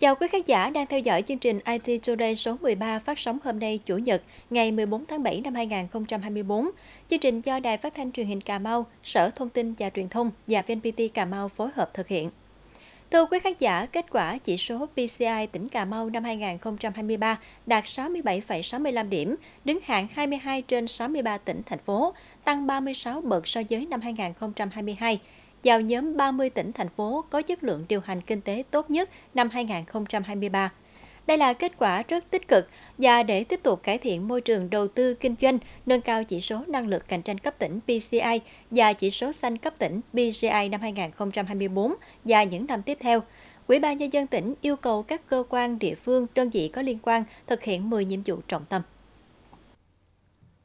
Chào quý khán giả đang theo dõi chương trình IT Today số 13 phát sóng hôm nay Chủ nhật ngày 14 tháng 7 năm 2024. Chương trình do Đài Phát thanh Truyền hình Cà Mau, Sở Thông tin và Truyền thông và VNPT Cà Mau phối hợp thực hiện. Thưa quý khán giả, kết quả chỉ số PCI tỉnh Cà Mau năm 2023 đạt 67,65 điểm, đứng hạng 22 trên 63 tỉnh, thành phố, tăng 36 bậc so với năm 2022, vào nhóm 30 tỉnh thành phố có chất lượng điều hành kinh tế tốt nhất năm 2023. Đây là kết quả rất tích cực và để tiếp tục cải thiện môi trường đầu tư kinh doanh, nâng cao chỉ số năng lực cạnh tranh cấp tỉnh PCI và chỉ số xanh cấp tỉnh PGI năm 2024 và những năm tiếp theo. Ủy ban Nhân dân tỉnh yêu cầu các cơ quan địa phương, đơn vị có liên quan thực hiện 10 nhiệm vụ trọng tâm.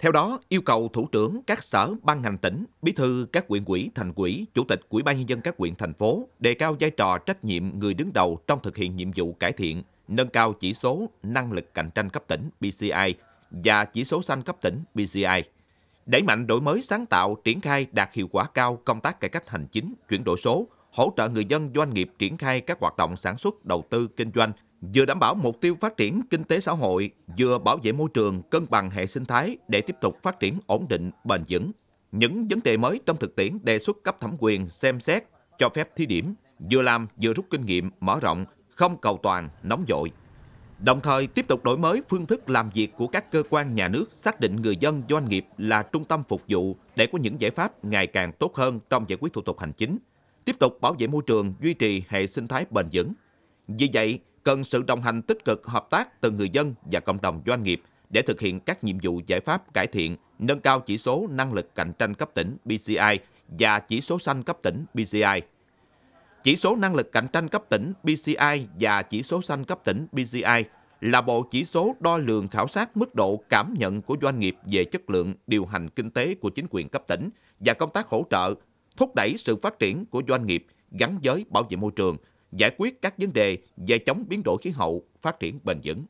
Theo đó, yêu cầu thủ trưởng các sở ban ngành tỉnh, bí thư các quyện quỹ, thành quỹ, chủ tịch Ủy ban nhân dân các quyện thành phố đề cao vai trò trách nhiệm người đứng đầu trong thực hiện nhiệm vụ cải thiện, nâng cao chỉ số năng lực cạnh tranh cấp tỉnh BCI và chỉ số xanh cấp tỉnh BCI. Đẩy mạnh đổi mới sáng tạo, triển khai đạt hiệu quả cao công tác cải cách hành chính, chuyển đổi số, hỗ trợ người dân doanh nghiệp triển khai các hoạt động sản xuất, đầu tư, kinh doanh vừa đảm bảo mục tiêu phát triển kinh tế xã hội, vừa bảo vệ môi trường, cân bằng hệ sinh thái để tiếp tục phát triển ổn định, bền vững. Những vấn đề mới trong thực tiễn đề xuất cấp thẩm quyền xem xét, cho phép thí điểm, vừa làm vừa rút kinh nghiệm, mở rộng, không cầu toàn, nóng vội. Đồng thời tiếp tục đổi mới phương thức làm việc của các cơ quan nhà nước, xác định người dân, doanh nghiệp là trung tâm phục vụ để có những giải pháp ngày càng tốt hơn trong giải quyết thủ tục hành chính, tiếp tục bảo vệ môi trường, duy trì hệ sinh thái bền vững. Vì vậy, cần sự đồng hành tích cực hợp tác từ người dân và cộng đồng doanh nghiệp để thực hiện các nhiệm vụ giải pháp cải thiện, nâng cao chỉ số năng lực cạnh tranh cấp tỉnh BCI và chỉ số xanh cấp tỉnh BCI. Chỉ số năng lực cạnh tranh cấp tỉnh BCI và chỉ số xanh cấp tỉnh BCI là bộ chỉ số đo lường khảo sát mức độ cảm nhận của doanh nghiệp về chất lượng điều hành kinh tế của chính quyền cấp tỉnh và công tác hỗ trợ, thúc đẩy sự phát triển của doanh nghiệp gắn với bảo vệ môi trường – giải quyết các vấn đề về chống biến đổi khí hậu, phát triển bền vững.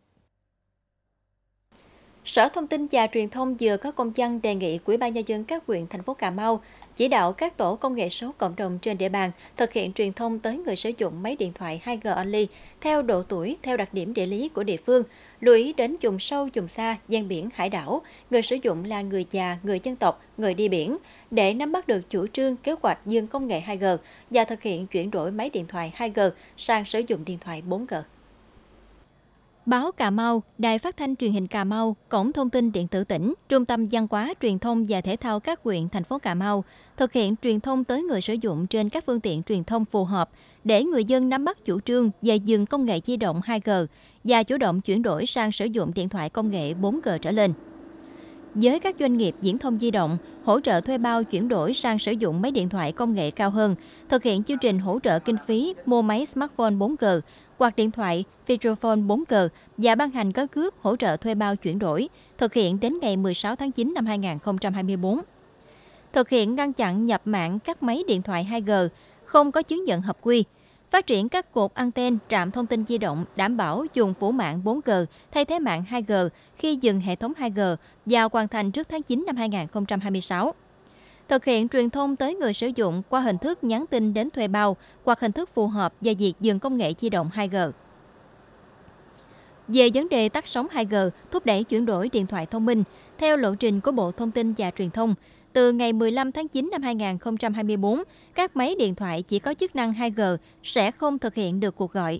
Sở Thông tin và Truyền thông vừa có công văn đề nghị Ủy ban nhân dân các huyện thành phố Cà Mau chỉ đạo các tổ công nghệ số cộng đồng trên địa bàn thực hiện truyền thông tới người sử dụng máy điện thoại 2G only theo độ tuổi, theo đặc điểm địa lý của địa phương, lưu ý đến vùng sâu, vùng xa, gian biển, hải đảo, người sử dụng là người già, người dân tộc, người đi biển, để nắm bắt được chủ trương kế hoạch dương công nghệ 2G và thực hiện chuyển đổi máy điện thoại 2G sang sử dụng điện thoại 4G. Báo Cà Mau, Đài Phát thanh Truyền hình Cà Mau, Cổng thông tin điện tử tỉnh, Trung tâm văn hóa truyền thông và thể thao các huyện thành phố Cà Mau thực hiện truyền thông tới người sử dụng trên các phương tiện truyền thông phù hợp để người dân nắm bắt chủ trương về dừng công nghệ di động 2G và chủ động chuyển đổi sang sử dụng điện thoại công nghệ 4G trở lên với các doanh nghiệp viễn thông di động hỗ trợ thuê bao chuyển đổi sang sử dụng máy điện thoại công nghệ cao hơn, thực hiện chương trình hỗ trợ kinh phí mua máy smartphone 4G, quạt điện thoại Vitrophone 4G và ban hành có cước hỗ trợ thuê bao chuyển đổi, thực hiện đến ngày 16 tháng 9 năm 2024. Thực hiện ngăn chặn nhập mạng các máy điện thoại 2G, không có chứng nhận hợp quy, Phát triển các cột anten trạm thông tin di động đảm bảo dùng phủ mạng 4G thay thế mạng 2G khi dừng hệ thống 2G và hoàn thành trước tháng 9 năm 2026. Thực hiện truyền thông tới người sử dụng qua hình thức nhắn tin đến thuê bao hoặc hình thức phù hợp và việc dừng công nghệ di động 2G. Về vấn đề tắt sóng 2G, thúc đẩy chuyển đổi điện thoại thông minh, theo lộ trình của Bộ Thông tin và Truyền thông, từ ngày 15 tháng 9 năm 2024, các máy điện thoại chỉ có chức năng 2G sẽ không thực hiện được cuộc gọi.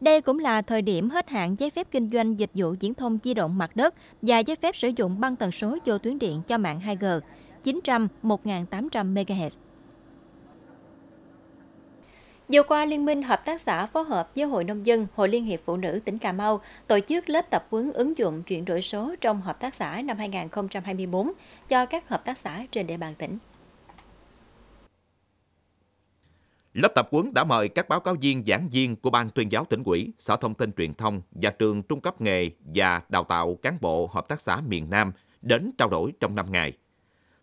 Đây cũng là thời điểm hết hạn giấy phép kinh doanh dịch vụ diễn thông di động mặt đất và giấy phép sử dụng băng tần số vô tuyến điện cho mạng 2G 900 1800 MHz. Vừa qua, Liên minh Hợp tác xã phối hợp với Hội Nông dân, Hội Liên hiệp Phụ nữ tỉnh Cà Mau tổ chức lớp tập huấn ứng dụng chuyển đổi số trong Hợp tác xã năm 2024 cho các hợp tác xã trên địa bàn tỉnh. Lớp tập huấn đã mời các báo cáo viên giảng viên của Ban tuyên giáo tỉnh ủy, Sở Thông tin Truyền thông và Trường Trung cấp nghề và đào tạo cán bộ Hợp tác xã miền Nam đến trao đổi trong 5 ngày.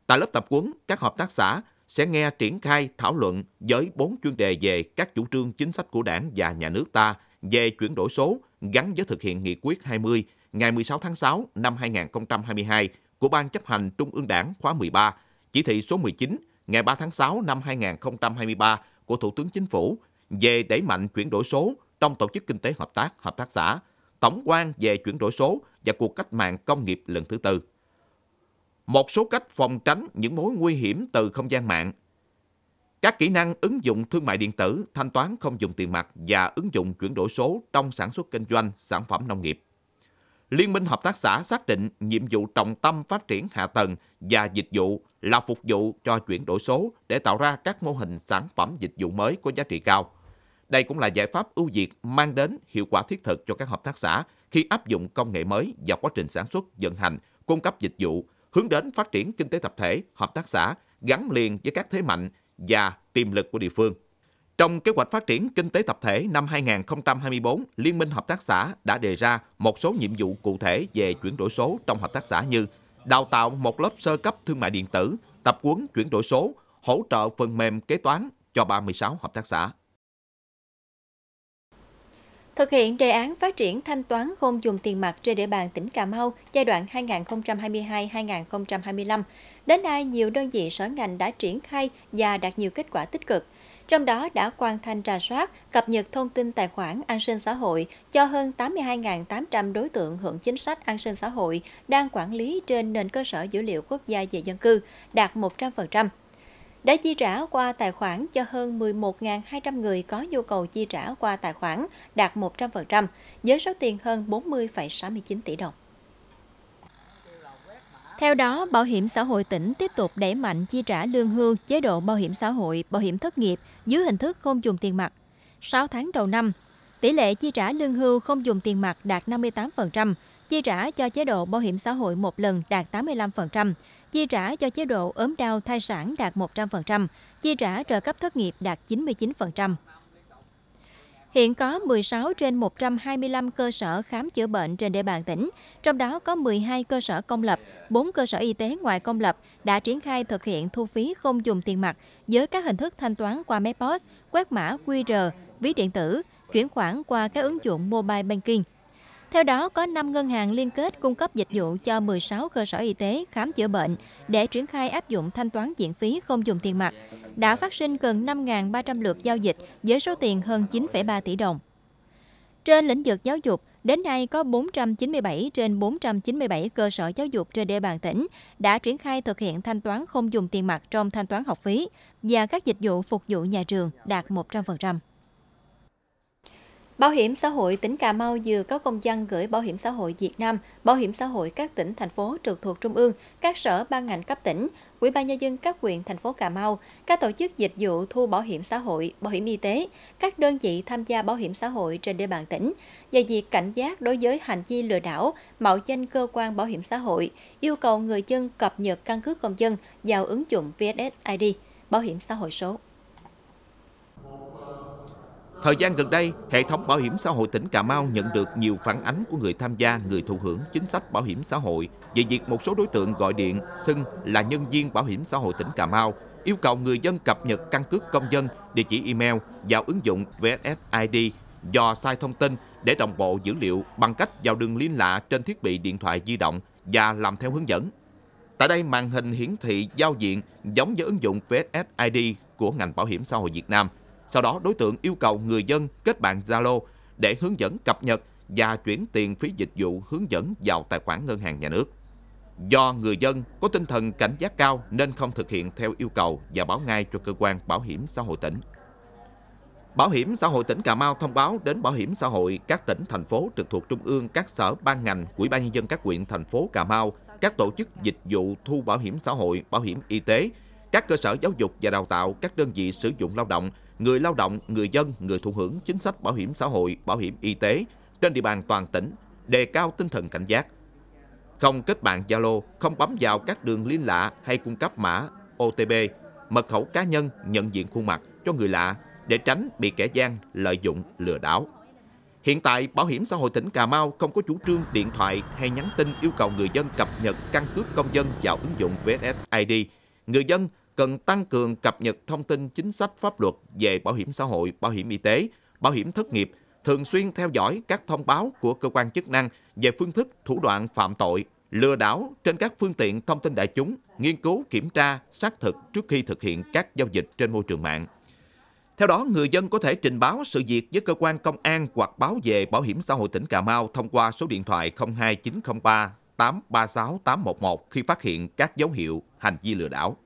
Tại lớp tập huấn, các hợp tác xã sẽ nghe triển khai thảo luận với bốn chuyên đề về các chủ trương chính sách của đảng và nhà nước ta về chuyển đổi số gắn với thực hiện nghị quyết 20 ngày 16 tháng 6 năm 2022 của Ban chấp hành Trung ương Đảng khóa 13, chỉ thị số 19 ngày 3 tháng 6 năm 2023 của Thủ tướng Chính phủ về đẩy mạnh chuyển đổi số trong tổ chức kinh tế hợp tác, hợp tác xã, tổng quan về chuyển đổi số và cuộc cách mạng công nghiệp lần thứ tư một số cách phòng tránh những mối nguy hiểm từ không gian mạng. Các kỹ năng ứng dụng thương mại điện tử, thanh toán không dùng tiền mặt và ứng dụng chuyển đổi số trong sản xuất kinh doanh, sản phẩm nông nghiệp. Liên minh Hợp tác xã xác định nhiệm vụ trọng tâm phát triển hạ tầng và dịch vụ là phục vụ cho chuyển đổi số để tạo ra các mô hình sản phẩm dịch vụ mới có giá trị cao. Đây cũng là giải pháp ưu việt mang đến hiệu quả thiết thực cho các hợp tác xã khi áp dụng công nghệ mới vào quá trình sản xuất, vận hành, cung cấp dịch vụ hướng đến phát triển kinh tế tập thể, hợp tác xã gắn liền với các thế mạnh và tiềm lực của địa phương. Trong kế hoạch phát triển kinh tế tập thể năm 2024, Liên minh Hợp tác xã đã đề ra một số nhiệm vụ cụ thể về chuyển đổi số trong hợp tác xã như đào tạo một lớp sơ cấp thương mại điện tử, tập quấn chuyển đổi số, hỗ trợ phần mềm kế toán cho 36 hợp tác xã. Thực hiện đề án phát triển thanh toán không dùng tiền mặt trên địa bàn tỉnh Cà Mau giai đoạn 2022-2025, đến nay nhiều đơn vị sở ngành đã triển khai và đạt nhiều kết quả tích cực. Trong đó đã hoàn thành trà soát, cập nhật thông tin tài khoản an sinh xã hội cho hơn 82.800 đối tượng hưởng chính sách an sinh xã hội đang quản lý trên nền cơ sở dữ liệu quốc gia về dân cư, đạt 100% đã chi trả qua tài khoản cho hơn 11.200 người có nhu cầu chi trả qua tài khoản đạt 100%, với số tiền hơn 40,69 tỷ đồng. Theo đó, Bảo hiểm xã hội tỉnh tiếp tục đẩy mạnh chi trả lương hưu, chế độ bảo hiểm xã hội, bảo hiểm thất nghiệp dưới hình thức không dùng tiền mặt. 6 tháng đầu năm, tỷ lệ chi trả lương hưu không dùng tiền mặt đạt 58%, chi trả cho chế độ bảo hiểm xã hội một lần đạt 85%, chi trả cho chế độ ốm đau thai sản đạt 100%, chi trả trợ cấp thất nghiệp đạt 99%. Hiện có 16 trên 125 cơ sở khám chữa bệnh trên địa bàn tỉnh, trong đó có 12 cơ sở công lập, 4 cơ sở y tế ngoài công lập đã triển khai thực hiện thu phí không dùng tiền mặt với các hình thức thanh toán qua máy POS, quét mã QR, ví điện tử, chuyển khoản qua các ứng dụng mobile banking – theo đó, có 5 ngân hàng liên kết cung cấp dịch vụ cho 16 cơ sở y tế khám chữa bệnh để triển khai áp dụng thanh toán diện phí không dùng tiền mặt, đã phát sinh gần 5.300 lượt giao dịch với số tiền hơn 9,3 tỷ đồng. Trên lĩnh vực giáo dục, đến nay có 497 trên 497 cơ sở giáo dục trên địa bàn tỉnh đã triển khai thực hiện thanh toán không dùng tiền mặt trong thanh toán học phí và các dịch vụ phục vụ nhà trường đạt 100%. Bảo hiểm xã hội tỉnh Cà Mau vừa có công văn gửi Bảo hiểm xã hội Việt Nam, Bảo hiểm xã hội các tỉnh, thành phố trực thuộc Trung ương, các sở ban ngành cấp tỉnh, Ủy ban nhân dân các huyện, thành phố Cà Mau, các tổ chức dịch vụ thu bảo hiểm xã hội, bảo hiểm y tế, các đơn vị tham gia bảo hiểm xã hội trên địa bàn tỉnh về việc cảnh giác đối với hành vi lừa đảo, mạo danh cơ quan bảo hiểm xã hội, yêu cầu người dân cập nhật căn cước công dân vào ứng dụng VSSID, bảo hiểm xã hội số. Thời gian gần đây, hệ thống bảo hiểm xã hội tỉnh Cà Mau nhận được nhiều phản ánh của người tham gia, người thụ hưởng chính sách bảo hiểm xã hội về việc một số đối tượng gọi điện xưng là nhân viên bảo hiểm xã hội tỉnh Cà Mau yêu cầu người dân cập nhật căn cước công dân, địa chỉ email vào ứng dụng VSSID do sai thông tin để đồng bộ dữ liệu bằng cách vào đường liên lạ trên thiết bị điện thoại di động và làm theo hướng dẫn. Tại đây, màn hình hiển thị giao diện giống với ứng dụng VSSID của ngành bảo hiểm xã hội Việt Nam – sau đó đối tượng yêu cầu người dân kết bạn Zalo để hướng dẫn cập nhật và chuyển tiền phí dịch vụ hướng dẫn vào tài khoản ngân hàng nhà nước. Do người dân có tinh thần cảnh giác cao nên không thực hiện theo yêu cầu và báo ngay cho cơ quan bảo hiểm xã hội tỉnh. Bảo hiểm xã hội tỉnh Cà Mau thông báo đến bảo hiểm xã hội các tỉnh thành phố trực thuộc trung ương, các sở ban ngành, Ủy ban nhân dân các huyện thành phố Cà Mau, các tổ chức dịch vụ thu bảo hiểm xã hội, bảo hiểm y tế, các cơ sở giáo dục và đào tạo, các đơn vị sử dụng lao động người lao động, người dân, người thụ hưởng chính sách bảo hiểm xã hội, bảo hiểm y tế trên địa bàn toàn tỉnh đề cao tinh thần cảnh giác. Không kết bạn Zalo, không bấm vào các đường liên lạ hay cung cấp mã OTP, mật khẩu cá nhân nhận diện khuôn mặt cho người lạ để tránh bị kẻ gian lợi dụng lừa đảo. Hiện tại, Bảo hiểm xã hội tỉnh Cà Mau không có chủ trương điện thoại hay nhắn tin yêu cầu người dân cập nhật căn cước công dân vào ứng dụng VSSID. Người dân cần tăng cường cập nhật thông tin chính sách pháp luật về bảo hiểm xã hội, bảo hiểm y tế, bảo hiểm thất nghiệp, thường xuyên theo dõi các thông báo của cơ quan chức năng về phương thức, thủ đoạn phạm tội, lừa đảo trên các phương tiện thông tin đại chúng, nghiên cứu kiểm tra, xác thực trước khi thực hiện các giao dịch trên môi trường mạng. Theo đó, người dân có thể trình báo sự việc với cơ quan công an hoặc báo về Bảo hiểm xã hội tỉnh Cà Mau thông qua số điện thoại 02903 836 811 khi phát hiện các dấu hiệu hành vi lừa đảo.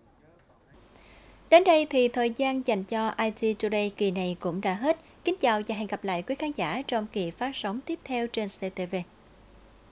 Đến đây thì thời gian dành cho IT Today kỳ này cũng đã hết. Kính chào và hẹn gặp lại quý khán giả trong kỳ phát sóng tiếp theo trên CTV.